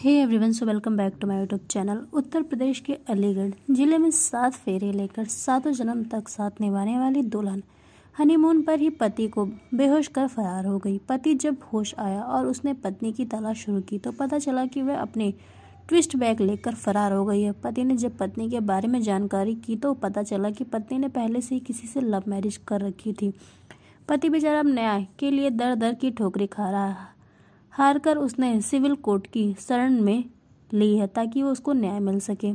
hey everyone so welcome back to my YouTube channel Uttar Pradesh के अलीगढ़ जिले में सात फेरे लेकर सातों जन्म तक साथ निभाने वाली दुल्हन हनीमून पर ही पति को बेहोश कर फरार हो गई पति जब होश आया और उसने पत्नी की तलाश शुरू की तो पता चला कि वह अपने ट्विस्ट बैग लेकर फरार हो गई है पति ने जब पत्नी के बारे में जानकारी की तो पता चला कि पत्नी ने पहले से ही किसी से लव मैरिज कर रखी थी पति बेचारा अब न्याय के लिए दर दर की ठोकरी खा रहा हार कर उसने सिविल कोर्ट की शरण में ली है ताकि वो उसको न्याय मिल सके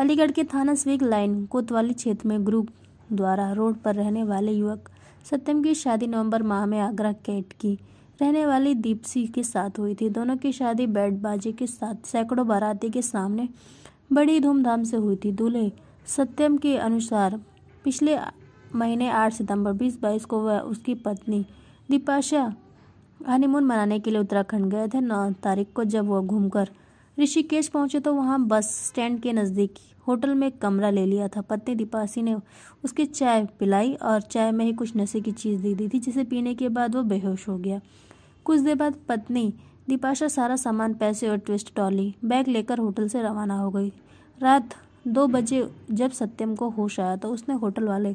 अलीगढ़ के थाना स्वीक लाइन कोतवाली क्षेत्र में ग्रुप द्वारा रोड पर रहने वाले युवक सत्यम की शादी नवंबर माह में आगरा कैट की रहने वाली दीपसी के साथ हुई थी दोनों की शादी बैट बाजे के साथ सैकड़ों बाराती के सामने बड़ी धूमधाम से हुई थी दूल्हे सत्यम के अनुसार पिछले महीने 8 सितंबर 2022 को वह उसकी पत्नी दीपाशा हनीमून मनाने के लिए उत्तराखंड गए थे नौ तारीख को जब वह घूमकर ऋषिकेश पहुंचे तो वहां बस स्टैंड के नज़दीक होटल में कमरा ले लिया था पत्नी दीपासी ने उसकी चाय पिलाई और चाय में ही कुछ नशे की चीज़ दे दी थी जिसे पीने के बाद वो बेहोश हो गया कुछ देर बाद पत्नी दीपाशा सारा सामान पैसे और ट्विस्ट टॉली बैग लेकर होटल से रवाना हो गई रात दो बजे जब सत्यम को होश आया तो उसने होटल वाले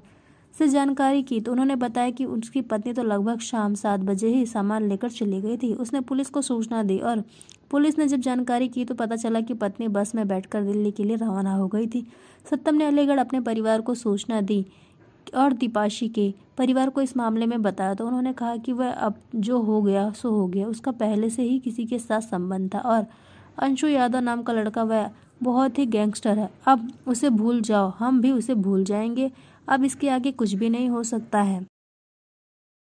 से जानकारी की तो उन्होंने बताया कि उसकी पत्नी तो लगभग शाम सात बजे ही सामान लेकर चली गई थी उसने पुलिस को सूचना दी और पुलिस ने जब जानकारी की तो पता चला कि पत्नी बस में बैठकर दिल्ली के लिए रवाना हो गई थी सत्तम ने अलीगढ़ अपने परिवार को सूचना दी और दीपाशी के परिवार को इस मामले में बताया तो उन्होंने कहा कि वह अब जो हो गया सो हो गया उसका पहले से ही किसी के साथ संबंध था और अंशु यादव नाम का लड़का वह बहुत ही गैंगस्टर है अब उसे भूल जाओ हम भी उसे भूल जाएंगे अब इसके आगे कुछ भी नहीं हो सकता है